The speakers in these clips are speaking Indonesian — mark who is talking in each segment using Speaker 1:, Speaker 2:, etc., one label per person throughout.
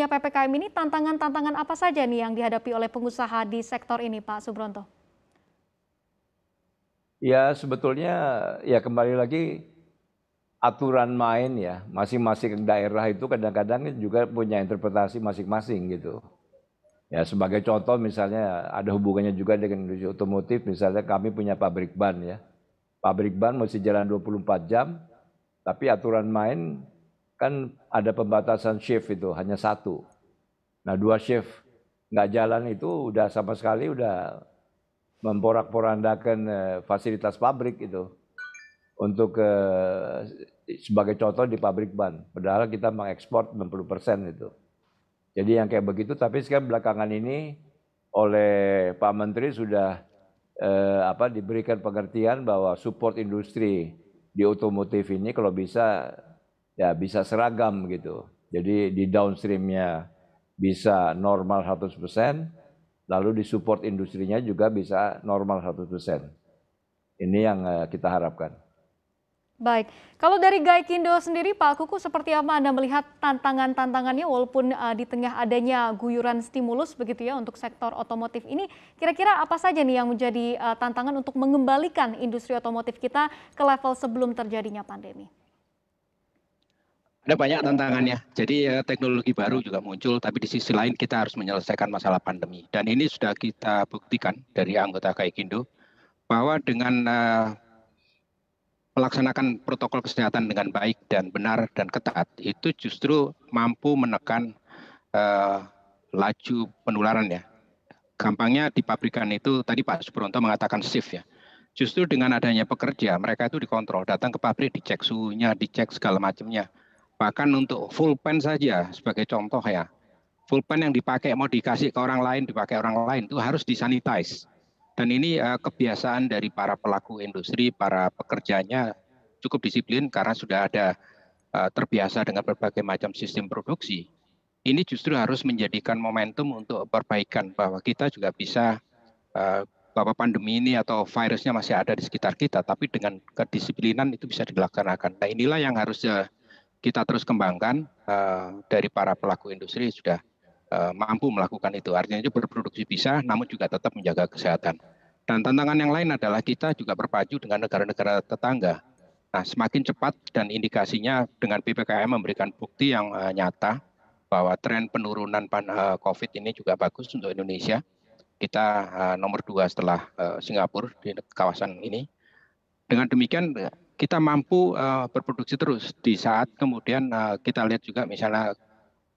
Speaker 1: berlakunya PPKM ini tantangan-tantangan apa saja nih yang dihadapi oleh pengusaha di sektor ini Pak Subronto?
Speaker 2: Ya sebetulnya ya kembali lagi aturan main ya masing-masing daerah itu kadang-kadang juga punya interpretasi masing-masing gitu. Ya sebagai contoh misalnya ada hubungannya juga dengan industri otomotif misalnya kami punya pabrik ban ya. Pabrik ban mesti jalan 24 jam tapi aturan main kan ada pembatasan shift itu hanya satu. Nah dua shift nggak jalan itu udah sama sekali udah memporak-porandakan eh, fasilitas pabrik itu untuk eh, sebagai contoh di pabrik ban. Padahal kita mengekspor 60% itu. Jadi yang kayak begitu, tapi sekarang belakangan ini oleh Pak Menteri sudah eh, apa diberikan pengertian bahwa support industri di otomotif ini kalau bisa ya bisa seragam gitu. Jadi di downstreamnya bisa normal 100%, lalu di support industrinya juga bisa normal 100%. Ini yang eh, kita harapkan.
Speaker 1: Baik, kalau dari Gaikindo sendiri Pak Kuku seperti apa Anda melihat tantangan-tantangannya walaupun uh, di tengah adanya guyuran stimulus begitu ya untuk sektor otomotif ini kira-kira apa saja nih yang menjadi uh, tantangan untuk mengembalikan industri otomotif kita ke level sebelum terjadinya pandemi?
Speaker 3: ada banyak tantangannya. Jadi ya, teknologi baru juga muncul, tapi di sisi lain kita harus menyelesaikan masalah pandemi. Dan ini sudah kita buktikan dari anggota Kaikindo bahwa dengan uh, melaksanakan protokol kesehatan dengan baik dan benar dan ketat itu justru mampu menekan uh, laju penularan ya. Gampangnya di pabrikan itu tadi Pak Subronto mengatakan shift ya. Justru dengan adanya pekerja, mereka itu dikontrol, datang ke pabrik, dicek suhunya, dicek segala macamnya Bahkan untuk full pen saja sebagai contoh ya, full pen yang dipakai mau dikasih ke orang lain, dipakai orang lain itu harus disanitize. Dan ini uh, kebiasaan dari para pelaku industri, para pekerjanya cukup disiplin karena sudah ada uh, terbiasa dengan berbagai macam sistem produksi. Ini justru harus menjadikan momentum untuk perbaikan bahwa kita juga bisa uh, bahwa pandemi ini atau virusnya masih ada di sekitar kita, tapi dengan kedisiplinan itu bisa dilaksanakan. Nah inilah yang harus uh, kita terus kembangkan uh, dari para pelaku industri sudah uh, mampu melakukan itu. Artinya itu berproduksi bisa, namun juga tetap menjaga kesehatan. Dan tantangan yang lain adalah kita juga berpacu dengan negara-negara tetangga. Nah, semakin cepat dan indikasinya dengan PPKM memberikan bukti yang uh, nyata bahwa tren penurunan pan, uh, COVID ini juga bagus untuk Indonesia. Kita uh, nomor dua setelah uh, Singapura di kawasan ini. Dengan demikian kita mampu uh, berproduksi terus di saat kemudian uh, kita lihat juga misalnya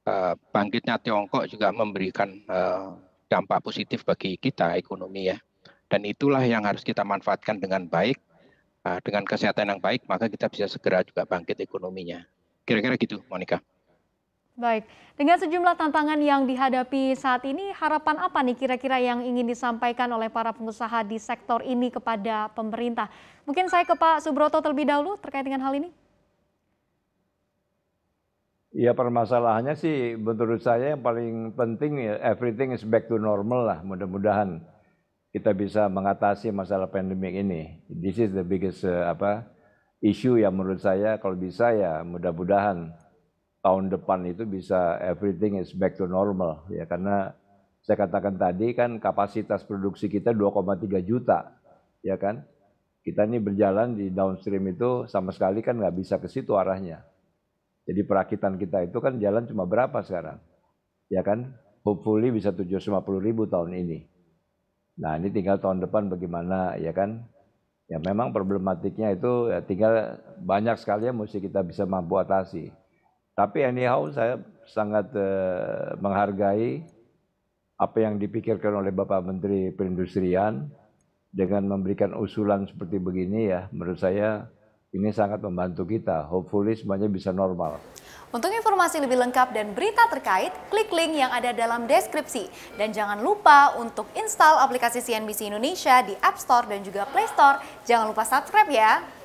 Speaker 3: uh, bangkitnya Tiongkok juga memberikan uh, dampak positif bagi kita ekonomi ya. Dan itulah yang harus kita manfaatkan dengan baik, uh, dengan kesehatan yang baik, maka kita bisa segera juga bangkit ekonominya. Kira-kira gitu, Monica.
Speaker 1: Baik, dengan sejumlah tantangan yang dihadapi saat ini, harapan apa nih kira-kira yang ingin disampaikan oleh para pengusaha di sektor ini kepada pemerintah? Mungkin saya ke Pak Subroto terlebih dahulu terkait dengan hal ini.
Speaker 2: Ya permasalahannya sih menurut saya yang paling penting ya everything is back to normal lah mudah-mudahan kita bisa mengatasi masalah pandemik ini. This is the biggest uh, apa issue yang menurut saya kalau bisa ya mudah-mudahan tahun depan itu bisa everything is back to normal ya karena saya katakan tadi kan kapasitas produksi kita 2,3 juta ya kan kita ini berjalan di downstream itu sama sekali kan nggak bisa ke situ arahnya jadi perakitan kita itu kan jalan cuma berapa sekarang ya kan hopefully bisa 750 ribu tahun ini nah ini tinggal tahun depan bagaimana ya kan ya memang problematiknya itu ya tinggal banyak sekali yang mesti kita bisa mampu atasi tapi anyhow saya sangat eh, menghargai apa yang dipikirkan oleh Bapak Menteri Perindustrian dengan memberikan usulan seperti begini ya, menurut saya ini sangat membantu kita. Hopefully semuanya bisa normal.
Speaker 1: Untuk informasi lebih lengkap dan berita terkait, klik link yang ada dalam deskripsi. Dan jangan lupa untuk install aplikasi CNBC Indonesia di App Store dan juga Play Store. Jangan lupa subscribe ya.